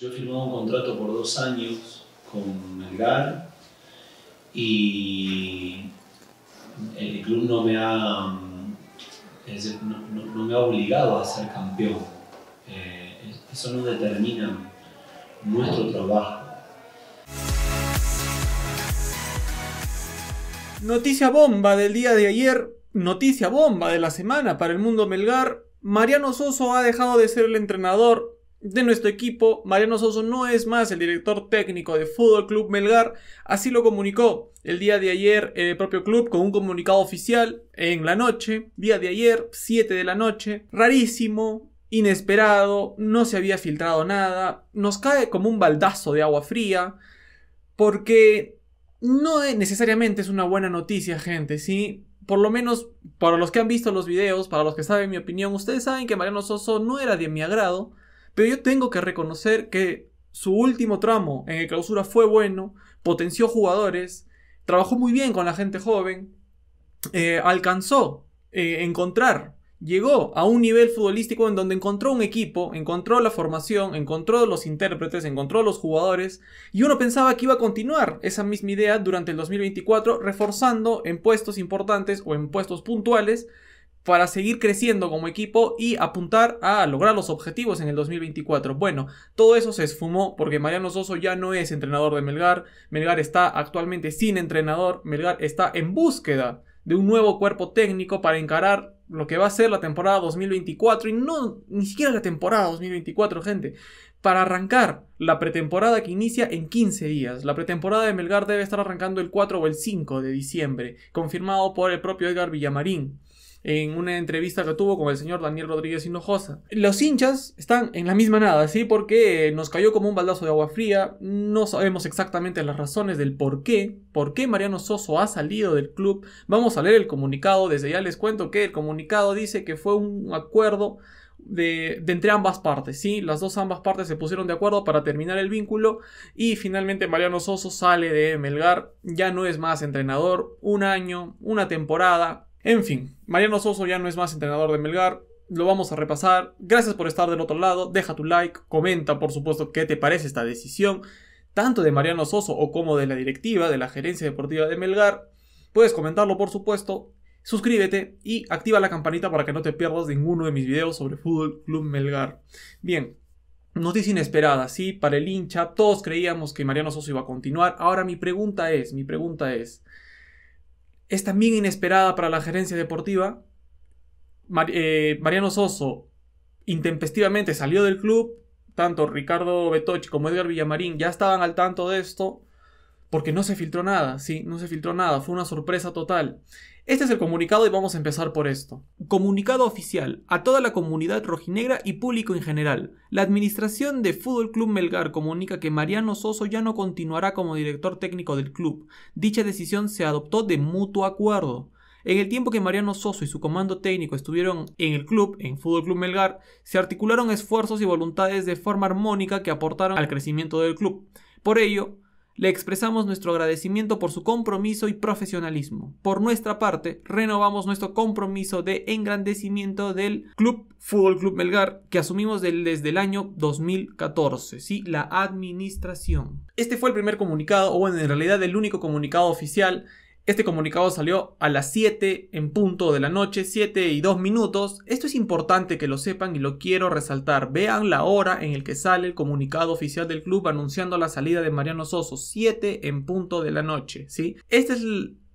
Yo he firmado un contrato por dos años con Melgar y el club no me ha, no, ha obligado a ser campeón. Eh, eso no determina nuestro trabajo. Noticia bomba del día de ayer, noticia bomba de la semana para el mundo Melgar. Mariano Soso ha dejado de ser el entrenador de nuestro equipo, Mariano Soso no es más el director técnico de Fútbol Club Melgar, así lo comunicó el día de ayer eh, el propio club con un comunicado oficial en la noche, día de ayer, 7 de la noche, rarísimo, inesperado, no se había filtrado nada, nos cae como un baldazo de agua fría, porque no necesariamente es una buena noticia, gente, ¿sí? por lo menos para los que han visto los videos, para los que saben mi opinión, ustedes saben que Mariano Soso no era de mi agrado. Pero yo tengo que reconocer que su último tramo en el clausura fue bueno, potenció jugadores, trabajó muy bien con la gente joven, eh, alcanzó eh, encontrar, llegó a un nivel futbolístico en donde encontró un equipo, encontró la formación, encontró los intérpretes, encontró los jugadores, y uno pensaba que iba a continuar esa misma idea durante el 2024, reforzando en puestos importantes o en puestos puntuales para seguir creciendo como equipo y apuntar a lograr los objetivos en el 2024. Bueno, todo eso se esfumó porque Mariano Soso ya no es entrenador de Melgar, Melgar está actualmente sin entrenador, Melgar está en búsqueda de un nuevo cuerpo técnico para encarar lo que va a ser la temporada 2024 y no ni siquiera la temporada 2024, gente, para arrancar la pretemporada que inicia en 15 días. La pretemporada de Melgar debe estar arrancando el 4 o el 5 de diciembre, confirmado por el propio Edgar Villamarín en una entrevista que tuvo con el señor Daniel Rodríguez Hinojosa. Los hinchas están en la misma nada, ¿sí? Porque eh, nos cayó como un baldazo de agua fría, no sabemos exactamente las razones del por qué, por qué Mariano Soso ha salido del club. Vamos a leer el comunicado, desde ya les cuento que el comunicado dice que fue un acuerdo de, de, entre ambas partes, ¿sí? Las dos ambas partes se pusieron de acuerdo para terminar el vínculo y finalmente Mariano Soso sale de Melgar, ya no es más entrenador, un año, una temporada, en fin, Mariano Soso ya no es más entrenador de Melgar, lo vamos a repasar. Gracias por estar del otro lado, deja tu like, comenta por supuesto qué te parece esta decisión, tanto de Mariano Soso o como de la directiva, de la gerencia deportiva de Melgar. Puedes comentarlo por supuesto, suscríbete y activa la campanita para que no te pierdas ninguno de mis videos sobre Fútbol Club Melgar. Bien, Noticia inesperada, sí, para el hincha, todos creíamos que Mariano Soso iba a continuar. Ahora mi pregunta es, mi pregunta es, es también inesperada para la gerencia deportiva. Eh, Mariano Soso intempestivamente salió del club. Tanto Ricardo Betoche como Edgar Villamarín ya estaban al tanto de esto. Porque no se filtró nada, sí, no se filtró nada. Fue una sorpresa total. Este es el comunicado y vamos a empezar por esto. Comunicado oficial a toda la comunidad rojinegra y público en general. La administración de Fútbol Club Melgar comunica que Mariano Soso ya no continuará como director técnico del club. Dicha decisión se adoptó de mutuo acuerdo. En el tiempo que Mariano Soso y su comando técnico estuvieron en el club, en Fútbol Club Melgar, se articularon esfuerzos y voluntades de forma armónica que aportaron al crecimiento del club. Por ello, le expresamos nuestro agradecimiento por su compromiso y profesionalismo. Por nuestra parte, renovamos nuestro compromiso de engrandecimiento del Club Fútbol Club Melgar que asumimos desde el año 2014, ¿sí? La administración. Este fue el primer comunicado, o en realidad el único comunicado oficial este comunicado salió a las 7 en punto de la noche, 7 y 2 minutos. Esto es importante que lo sepan y lo quiero resaltar. Vean la hora en el que sale el comunicado oficial del club anunciando la salida de Mariano Soso, 7 en punto de la noche, ¿sí? Esta es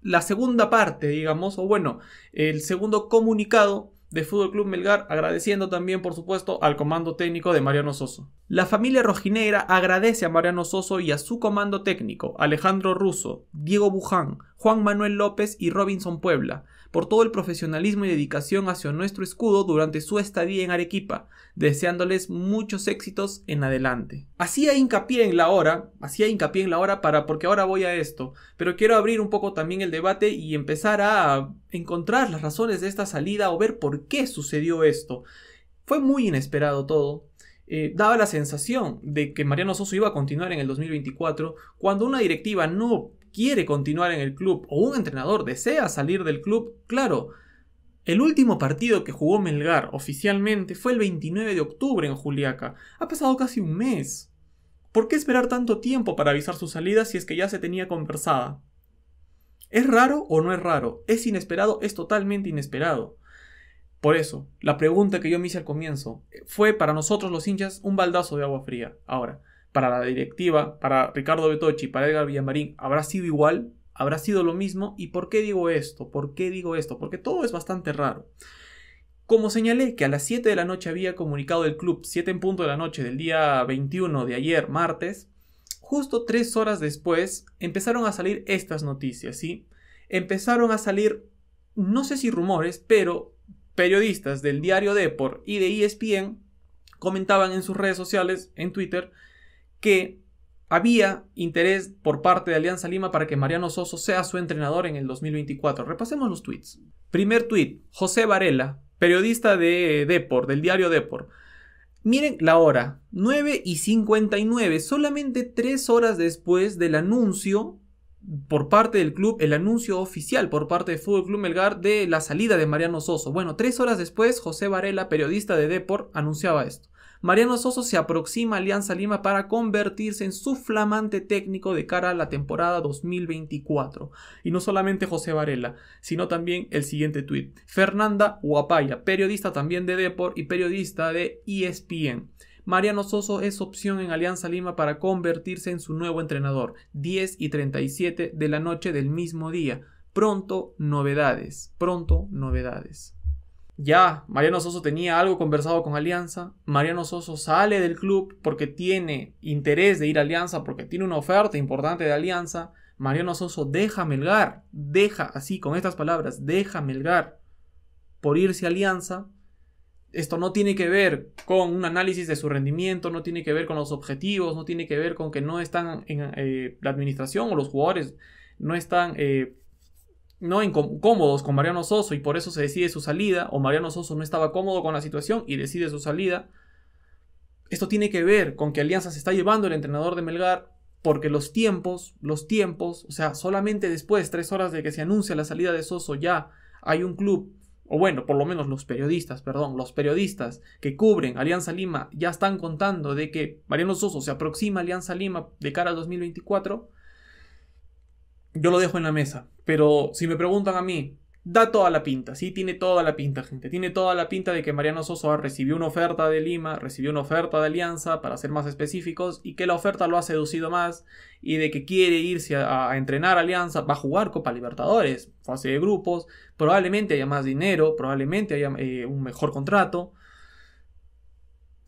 la segunda parte, digamos, o bueno, el segundo comunicado de Fútbol Club Melgar, agradeciendo también, por supuesto, al comando técnico de Mariano Soso. La familia rojinegra agradece a Mariano Soso y a su comando técnico, Alejandro Russo, Diego Buján, Juan Manuel López y Robinson Puebla, por todo el profesionalismo y dedicación hacia nuestro escudo durante su estadía en Arequipa, deseándoles muchos éxitos en adelante. Hacía hincapié en la hora, hacía hincapié en la hora para porque ahora voy a esto, pero quiero abrir un poco también el debate y empezar a encontrar las razones de esta salida o ver por qué sucedió esto. Fue muy inesperado todo, eh, daba la sensación de que Mariano Soso iba a continuar en el 2024 cuando una directiva no quiere continuar en el club o un entrenador desea salir del club, claro, el último partido que jugó Melgar oficialmente fue el 29 de octubre en Juliaca. Ha pasado casi un mes. ¿Por qué esperar tanto tiempo para avisar su salida si es que ya se tenía conversada? ¿Es raro o no es raro? ¿Es inesperado? Es totalmente inesperado. Por eso, la pregunta que yo me hice al comienzo fue para nosotros los hinchas un baldazo de agua fría. Ahora, para la directiva, para Ricardo Betochi, para Edgar Villamarín, habrá sido igual, habrá sido lo mismo. ¿Y por qué digo esto? ¿Por qué digo esto? Porque todo es bastante raro. Como señalé que a las 7 de la noche había comunicado el club, 7 en punto de la noche del día 21 de ayer, martes, justo 3 horas después empezaron a salir estas noticias, ¿sí? Empezaron a salir, no sé si rumores, pero periodistas del diario Depor y de ESPN comentaban en sus redes sociales, en Twitter, que había interés por parte de Alianza Lima para que Mariano Soso sea su entrenador en el 2024. Repasemos los tweets. Primer tweet, José Varela, periodista de Depor, del diario Depor. Miren la hora, 9 y 59, solamente tres horas después del anuncio por parte del club, el anuncio oficial por parte de Fútbol Club Melgar de la salida de Mariano Soso. Bueno, tres horas después, José Varela, periodista de Depor, anunciaba esto. Mariano Soso se aproxima a Alianza Lima para convertirse en su flamante técnico de cara a la temporada 2024. Y no solamente José Varela, sino también el siguiente tuit. Fernanda Huapaya, periodista también de Deport y periodista de ESPN. Mariano Soso es opción en Alianza Lima para convertirse en su nuevo entrenador. 10 y 37 de la noche del mismo día. Pronto novedades, pronto novedades. Ya, Mariano Soso tenía algo conversado con Alianza. Mariano Soso sale del club porque tiene interés de ir a Alianza, porque tiene una oferta importante de Alianza. Mariano Soso deja Melgar, deja así con estas palabras, deja Melgar por irse a Alianza. Esto no tiene que ver con un análisis de su rendimiento, no tiene que ver con los objetivos, no tiene que ver con que no están en eh, la administración o los jugadores no están eh, no incómodos con Mariano Soso y por eso se decide su salida, o Mariano Soso no estaba cómodo con la situación y decide su salida. Esto tiene que ver con que Alianza se está llevando el entrenador de Melgar porque los tiempos, los tiempos, o sea, solamente después, de tres horas de que se anuncia la salida de Soso, ya hay un club, o bueno, por lo menos los periodistas, perdón, los periodistas que cubren Alianza Lima ya están contando de que Mariano Soso se aproxima a Alianza Lima de cara al 2024 yo lo dejo en la mesa. Pero si me preguntan a mí, da toda la pinta, sí, tiene toda la pinta, gente. Tiene toda la pinta de que Mariano Sosa recibió una oferta de Lima, recibió una oferta de Alianza, para ser más específicos, y que la oferta lo ha seducido más, y de que quiere irse a, entrenar Alianza, va a jugar Copa Libertadores, fase de grupos, probablemente haya más dinero, probablemente haya eh, un mejor contrato.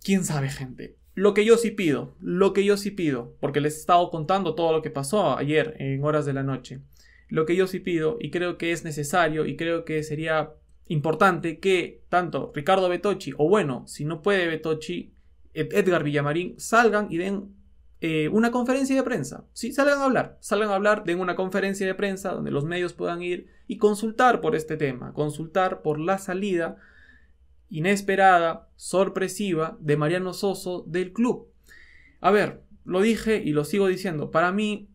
¿Quién sabe, gente? Lo que yo sí pido, lo que yo sí pido, porque les he estado contando todo lo que pasó ayer en horas de la noche, lo que yo sí pido y creo que es necesario y creo que sería importante que tanto Ricardo Betochi o bueno, si no puede Betochi, Edgar Villamarín salgan y den eh, una conferencia de prensa. Sí, salgan a hablar, salgan a hablar, den una conferencia de prensa donde los medios puedan ir y consultar por este tema, consultar por la salida inesperada, sorpresiva de Mariano Soso del club. A ver, lo dije y lo sigo diciendo, para mí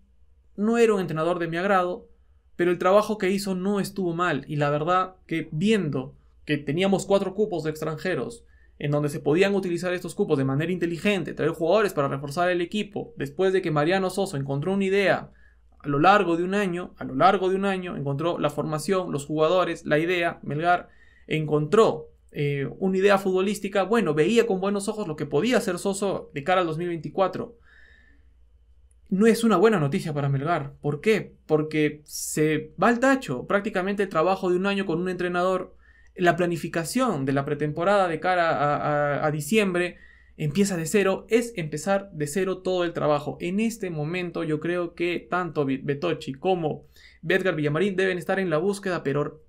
no era un entrenador de mi agrado, pero el trabajo que hizo no estuvo mal y la verdad que viendo que teníamos cuatro cupos de extranjeros en donde se podían utilizar estos cupos de manera inteligente, traer jugadores para reforzar el equipo, después de que Mariano Soso encontró una idea a lo largo de un año, a lo largo de un año encontró la formación, los jugadores, la idea, Melgar encontró eh, una idea futbolística, bueno, veía con buenos ojos lo que podía hacer Soso de cara al 2024. No es una buena noticia para Melgar. ¿Por qué? Porque se va al tacho prácticamente el trabajo de un año con un entrenador. La planificación de la pretemporada de cara a, diciembre empieza de cero. Es empezar de cero todo el trabajo. En este momento yo creo que tanto Betochi como Edgar Villamarín deben estar en la búsqueda, pero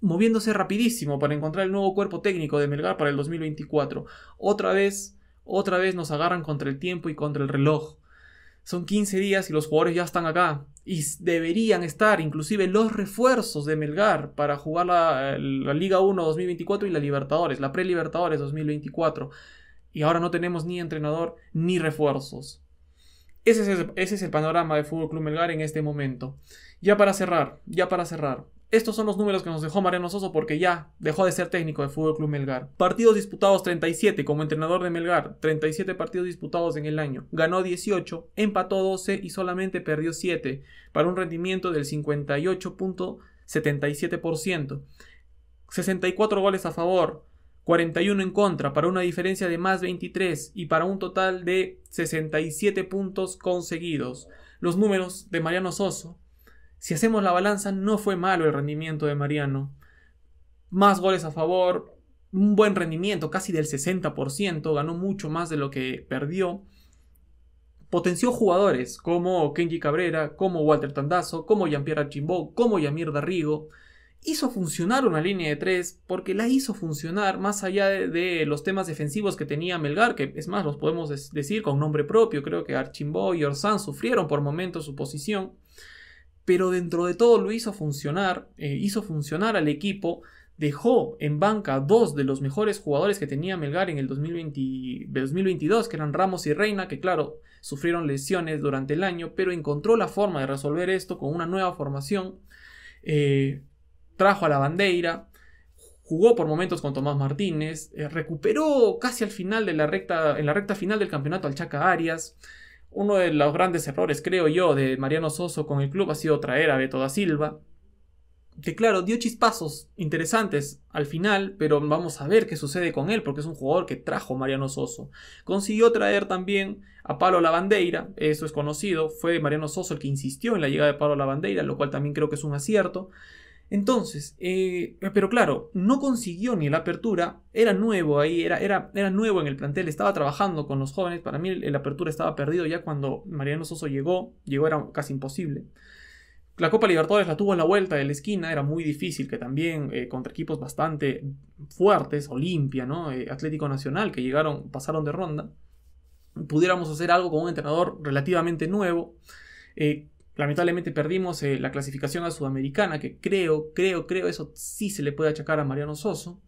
moviéndose rapidísimo para encontrar el nuevo cuerpo técnico de Melgar para el 2024. Otra vez, otra vez nos agarran contra el tiempo y contra el reloj. Son 15 días y los jugadores ya están acá. Y deberían estar inclusive los refuerzos de Melgar para jugar la, Liga 1 2024 y la Libertadores, la Pre-Libertadores 2024. Y ahora no tenemos ni entrenador ni refuerzos. Ese es, el, ese es el panorama de Fútbol Club Melgar en este momento. Ya para cerrar, ya para cerrar. Estos son los números que nos dejó Mariano Soso porque ya dejó de ser técnico de Fútbol Club Melgar. Partidos disputados 37 como entrenador de Melgar, 37 partidos disputados en el año. Ganó 18, empató 12 y solamente perdió 7 para un rendimiento del 58.77%. 64 goles a favor, 41 en contra para una diferencia de más 23 y para un total de 67 puntos conseguidos. Los números de Mariano Soso si hacemos la balanza, no fue malo el rendimiento de Mariano. Más goles a favor, un buen rendimiento, casi del 60%, ganó mucho más de lo que perdió. Potenció jugadores como Kenji Cabrera, como Walter Tandazo, como Jean-Pierre Archimbó, como Yamir Darrigo. Hizo funcionar una línea de tres porque la hizo funcionar más allá de, los temas defensivos que tenía Melgar, que es más, los podemos decir con nombre propio. Creo que Archimbó y Orsan sufrieron por momentos su posición pero dentro de todo lo hizo funcionar, eh, hizo funcionar al equipo, dejó en banca dos de los mejores jugadores que tenía Melgar en el 2022, que eran Ramos y Reina, que claro, sufrieron lesiones durante el año, pero encontró la forma de resolver esto con una nueva formación, eh, trajo a la bandeira, jugó por momentos con Tomás Martínez, eh, recuperó casi al final de la recta, en la recta final del campeonato al Chaca Arias, uno de los grandes errores, creo yo, de Mariano Soso con el club ha sido traer a Beto da Silva, que claro, dio chispazos interesantes al final, pero vamos a ver qué sucede con él, porque es un jugador que trajo Mariano Soso. Consiguió traer también a Pablo Lavandeira, eso es conocido, fue Mariano Soso el que insistió en la llegada de Pablo Lavandeira, lo cual también creo que es un acierto. Entonces, eh, pero claro, no consiguió ni la apertura, era nuevo ahí, era, era, era nuevo en el plantel, estaba trabajando con los jóvenes, para mí la apertura estaba perdido ya cuando Mariano Soso llegó, llegó era casi imposible. La Copa Libertadores la tuvo en la vuelta de la esquina, era muy difícil, que también eh, contra equipos bastante fuertes, Olimpia, ¿no? Eh, Atlético Nacional, que llegaron, pasaron de ronda, pudiéramos hacer algo con un entrenador relativamente nuevo. Lamentablemente perdimos eh, la clasificación a Sudamericana, que creo, creo, creo, eso sí se le puede achacar a Mariano Soso.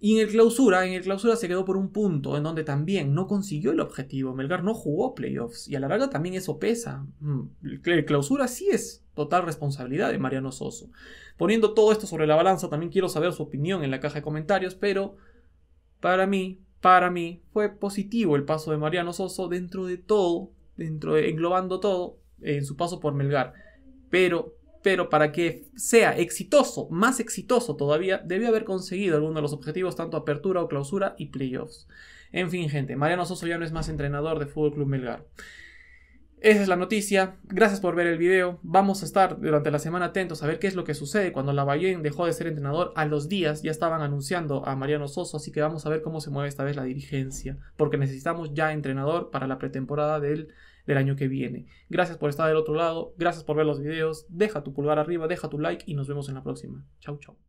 Y en el clausura, en el clausura se quedó por un punto, en donde también no consiguió el objetivo. Melgar no jugó playoffs y a la larga también eso pesa. Mm, el clausura sí es total responsabilidad de Mariano Soso. Poniendo todo esto sobre la balanza, también quiero saber su opinión en la caja de comentarios, pero para mí, para mí, fue positivo el paso de Mariano Soso dentro de todo, dentro de, englobando todo, en su paso por Melgar. Pero, pero para que sea exitoso, más exitoso todavía, debió haber conseguido alguno de los objetivos, tanto apertura o clausura y playoffs. En fin, gente, Mariano Soso ya no es más entrenador de Fútbol Club Melgar. Esa es la noticia. Gracias por ver el video. Vamos a estar durante la semana atentos a ver qué es lo que sucede. Cuando Lavallén dejó de ser entrenador, a los días ya estaban anunciando a Mariano Soso, así que vamos a ver cómo se mueve esta vez la dirigencia, porque necesitamos ya entrenador para la pretemporada del del año que viene. Gracias por estar del otro lado, gracias por ver los videos, deja tu pulgar arriba, deja tu like y nos vemos en la próxima. Chau, chau.